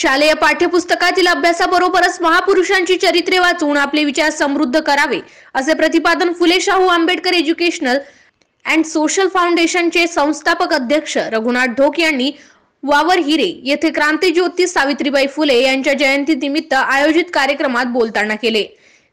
शालेय पाठ्यपुस्तकातील अभ्यासाबरोबरच महापुरुषांची चरित्रे वाचून आपले विचार समृद्ध करावे असे प्रतिपादन Phule Shahu Ambedkar educational and social फाउंडेशनचे संस्थापक अध्यक्ष रघुनाथ ढोक यांनी वावर हिरे येथे क्रांतीज्योती सावित्रीबाई फुले यांच्या जयंती निमित्त आयोजित कार्यक्रमात बोलताना केले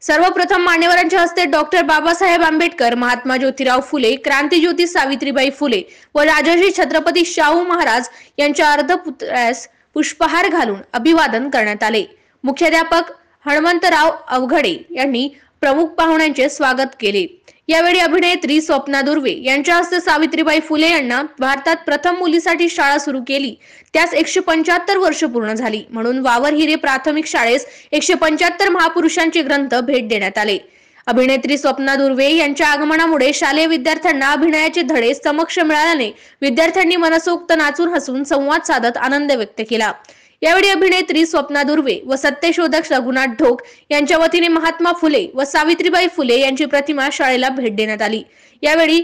सर्वप्रथम मान्यवरांच्या हस्ते डॉक्टर बाबासाहेब आंबेडकर महात्मा ज्योतिराव फुले क्रांतीज्योती सावित्रीबाई फुले व राजाजी छत्रपती शाहू महाराज यांच्या अर्धपुत्र्यास पुष्पहार घालून अभिवादन करण्यात आले मुख्याध्यापक हनुमंतराव अवघडे यांनी प्रमुख पाहुण्यांचे स्वागत केले यावेळी अभिनेत्री स्वप्ना दुर्वे यांच्या हस्ते सावित्रीबाई फुले यांना भारतात प्रथम मुलीसाठी शाळा सुरू केली त्यास एकशे पंच्याहत्तर वर्ष पूर्ण झाली म्हणून वावर हिरे प्राथमिक शाळेस एकशे पंच्याहत्तर महापुरुषांचे ग्रंथ भेट देण्यात आले अभिनेत्री स्वप्ना दुर्वे यांच्या आगमनामुळे शालेय विद्यार्थ्यांना अभिनयाचे धडे समक्ष मिळाल्याने विद्यार्थ्यांनी मनसोक्त नाचून हसून संवाद साधत आनंद व्यक्त केला यावेळी अभिनेत्री स्वप्ना दुर्वे व सत्यशोधक रघुनाथ ढोक यांच्या वतीने महात्मा फुले व सावित्रीबाई फुले यांची प्रतिमा शाळेला भेट देण्यात आली यावेळी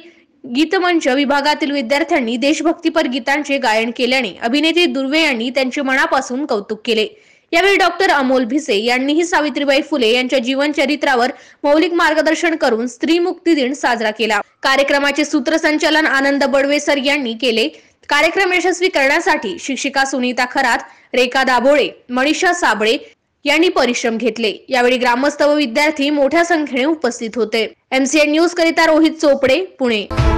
गीतमंच विभागातील विद्यार्थ्यांनी देशभक्तीपर गीतांचे गायन केल्याने अभिनेत्री दुर्वे यांनी त्यांचे मनापासून कौतुक केले यावेळी डॉक्टर अमोल भिसे यांनीही सावित्रीबाई फुले यांच्या चरित्रावर मौलिक मार्गदर्शन करून स्त्री मुक्ती दिन साजरा केला कार्यक्रमाचे सूत्रसंचालन आनंद बडवेसर यांनी केले कार्यक्रम यशस्वी करण्यासाठी शिक्षिका सुनीता खरात रेखा दाभोळे मनीषा साबळे यांनी परिश्रम घेतले यावेळी ग्रामस्थ व विद्यार्थी मोठ्या संख्येने उपस्थित होते एमसीएन न्यूज करिता रोहित चोपडे पुणे